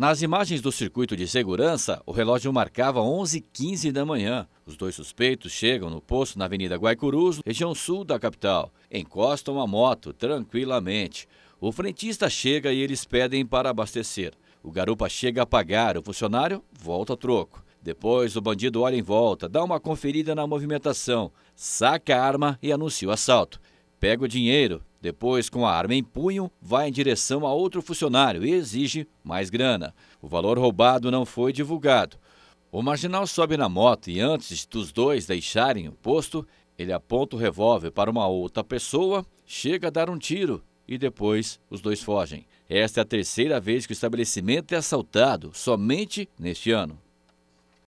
Nas imagens do circuito de segurança, o relógio marcava 11h15 da manhã. Os dois suspeitos chegam no posto na Avenida Guaicurus, região sul da capital. Encostam a moto tranquilamente. O frentista chega e eles pedem para abastecer. O garupa chega a pagar, o funcionário volta troco. Depois, o bandido olha em volta, dá uma conferida na movimentação, saca a arma e anuncia o assalto. Pega o dinheiro depois, com a arma em punho, vai em direção a outro funcionário e exige mais grana. O valor roubado não foi divulgado. O marginal sobe na moto e, antes dos dois deixarem o posto, ele aponta o revólver para uma outra pessoa, chega a dar um tiro e depois os dois fogem. Esta é a terceira vez que o estabelecimento é assaltado, somente neste ano.